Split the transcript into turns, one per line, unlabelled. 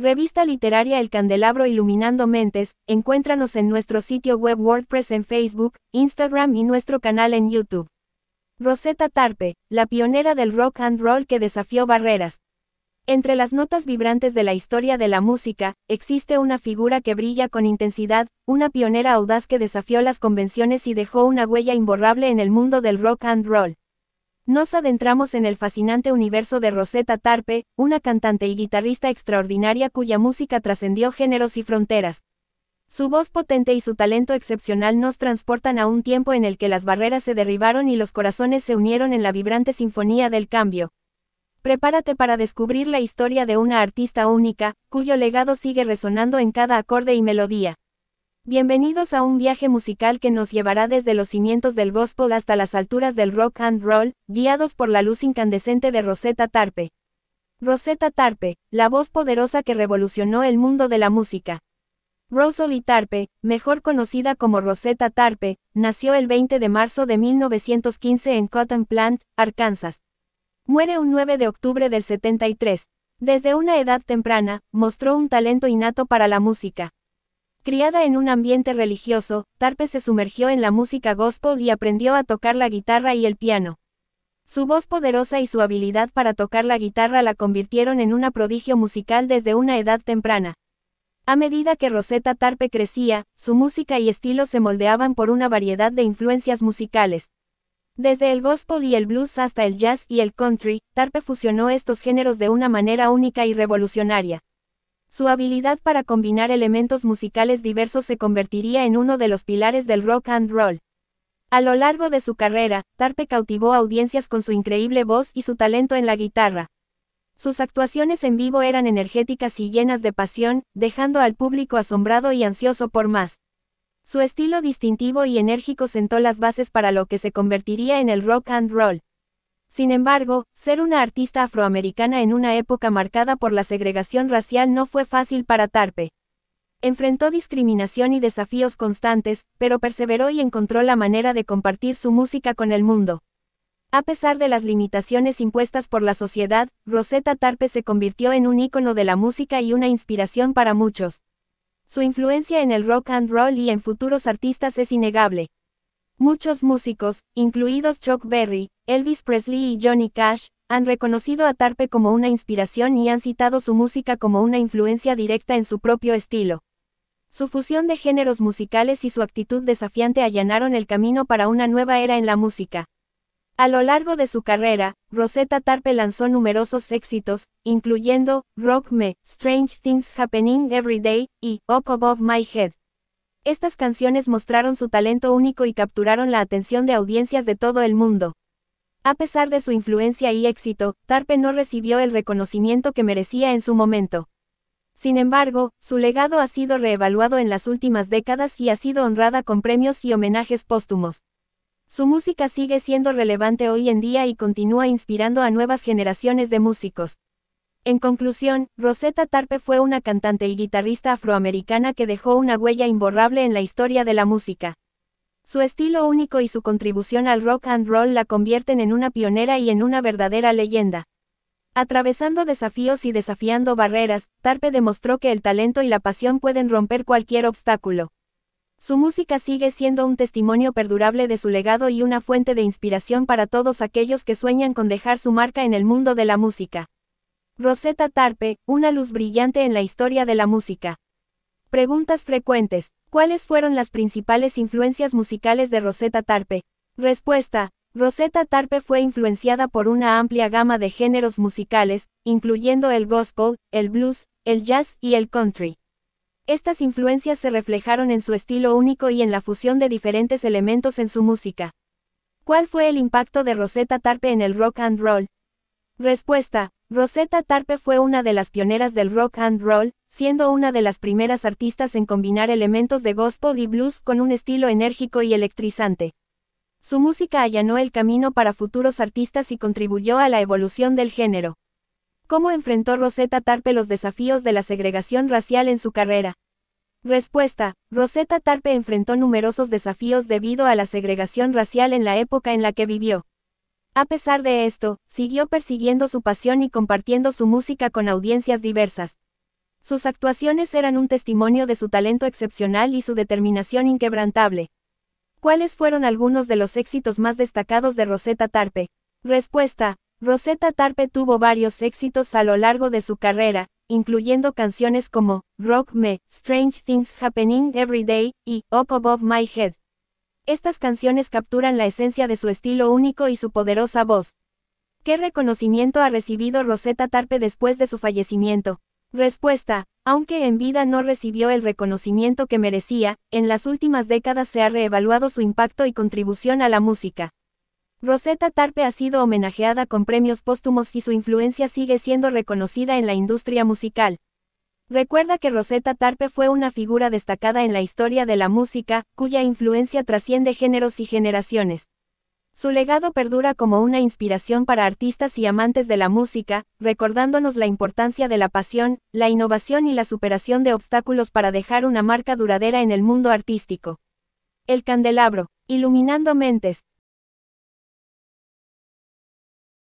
Revista literaria El Candelabro Iluminando Mentes, encuéntranos en nuestro sitio web WordPress en Facebook, Instagram y nuestro canal en YouTube. Rosetta Tarpe, la pionera del rock and roll que desafió barreras. Entre las notas vibrantes de la historia de la música, existe una figura que brilla con intensidad, una pionera audaz que desafió las convenciones y dejó una huella imborrable en el mundo del rock and roll. Nos adentramos en el fascinante universo de Rosetta Tarpe, una cantante y guitarrista extraordinaria cuya música trascendió géneros y fronteras. Su voz potente y su talento excepcional nos transportan a un tiempo en el que las barreras se derribaron y los corazones se unieron en la vibrante sinfonía del cambio. Prepárate para descubrir la historia de una artista única, cuyo legado sigue resonando en cada acorde y melodía. Bienvenidos a un viaje musical que nos llevará desde los cimientos del gospel hasta las alturas del rock and roll, guiados por la luz incandescente de Rosetta Tarpe. Rosetta Tarpe, la voz poderosa que revolucionó el mundo de la música. Rosalie Tarpe, mejor conocida como Rosetta Tarpe, nació el 20 de marzo de 1915 en Cotton Plant, Arkansas. Muere un 9 de octubre del 73. Desde una edad temprana, mostró un talento innato para la música. Criada en un ambiente religioso, Tarpe se sumergió en la música gospel y aprendió a tocar la guitarra y el piano. Su voz poderosa y su habilidad para tocar la guitarra la convirtieron en una prodigio musical desde una edad temprana. A medida que Rosetta Tarpe crecía, su música y estilo se moldeaban por una variedad de influencias musicales. Desde el gospel y el blues hasta el jazz y el country, Tarpe fusionó estos géneros de una manera única y revolucionaria. Su habilidad para combinar elementos musicales diversos se convertiría en uno de los pilares del rock and roll. A lo largo de su carrera, Tarpe cautivó audiencias con su increíble voz y su talento en la guitarra. Sus actuaciones en vivo eran energéticas y llenas de pasión, dejando al público asombrado y ansioso por más. Su estilo distintivo y enérgico sentó las bases para lo que se convertiría en el rock and roll. Sin embargo, ser una artista afroamericana en una época marcada por la segregación racial no fue fácil para Tarpe. Enfrentó discriminación y desafíos constantes, pero perseveró y encontró la manera de compartir su música con el mundo. A pesar de las limitaciones impuestas por la sociedad, Rosetta Tarpe se convirtió en un ícono de la música y una inspiración para muchos. Su influencia en el rock and roll y en futuros artistas es innegable. Muchos músicos, incluidos Chuck Berry, Elvis Presley y Johnny Cash, han reconocido a Tarpe como una inspiración y han citado su música como una influencia directa en su propio estilo. Su fusión de géneros musicales y su actitud desafiante allanaron el camino para una nueva era en la música. A lo largo de su carrera, Rosetta Tarpe lanzó numerosos éxitos, incluyendo Rock Me, Strange Things Happening Every Day y Up Above My Head. Estas canciones mostraron su talento único y capturaron la atención de audiencias de todo el mundo. A pesar de su influencia y éxito, Tarpe no recibió el reconocimiento que merecía en su momento. Sin embargo, su legado ha sido reevaluado en las últimas décadas y ha sido honrada con premios y homenajes póstumos. Su música sigue siendo relevante hoy en día y continúa inspirando a nuevas generaciones de músicos. En conclusión, Rosetta Tarpe fue una cantante y guitarrista afroamericana que dejó una huella imborrable en la historia de la música. Su estilo único y su contribución al rock and roll la convierten en una pionera y en una verdadera leyenda. Atravesando desafíos y desafiando barreras, Tarpe demostró que el talento y la pasión pueden romper cualquier obstáculo. Su música sigue siendo un testimonio perdurable de su legado y una fuente de inspiración para todos aquellos que sueñan con dejar su marca en el mundo de la música. Rosetta Tarpe, una luz brillante en la historia de la música. Preguntas frecuentes. ¿Cuáles fueron las principales influencias musicales de Rosetta Tarpe? Respuesta. Rosetta Tarpe fue influenciada por una amplia gama de géneros musicales, incluyendo el gospel, el blues, el jazz y el country. Estas influencias se reflejaron en su estilo único y en la fusión de diferentes elementos en su música. ¿Cuál fue el impacto de Rosetta Tarpe en el rock and roll? Respuesta. Rosetta Tarpe fue una de las pioneras del rock and roll, siendo una de las primeras artistas en combinar elementos de gospel y blues con un estilo enérgico y electrizante. Su música allanó el camino para futuros artistas y contribuyó a la evolución del género. ¿Cómo enfrentó Rosetta Tarpe los desafíos de la segregación racial en su carrera? Respuesta. Rosetta Tarpe enfrentó numerosos desafíos debido a la segregación racial en la época en la que vivió. A pesar de esto, siguió persiguiendo su pasión y compartiendo su música con audiencias diversas. Sus actuaciones eran un testimonio de su talento excepcional y su determinación inquebrantable. ¿Cuáles fueron algunos de los éxitos más destacados de Rosetta Tarpe? Respuesta. Rosetta Tarpe tuvo varios éxitos a lo largo de su carrera, incluyendo canciones como Rock Me, Strange Things Happening Every Day y Up Above My Head. Estas canciones capturan la esencia de su estilo único y su poderosa voz. ¿Qué reconocimiento ha recibido Rosetta Tarpe después de su fallecimiento? Respuesta. Aunque en vida no recibió el reconocimiento que merecía, en las últimas décadas se ha reevaluado su impacto y contribución a la música. Rosetta Tarpe ha sido homenajeada con premios póstumos y su influencia sigue siendo reconocida en la industria musical. Recuerda que Rosetta Tarpe fue una figura destacada en la historia de la música, cuya influencia trasciende géneros y generaciones. Su legado perdura como una inspiración para artistas y amantes de la música, recordándonos la importancia de la pasión, la innovación y la superación de obstáculos para dejar una marca duradera en el mundo artístico. El candelabro, iluminando mentes,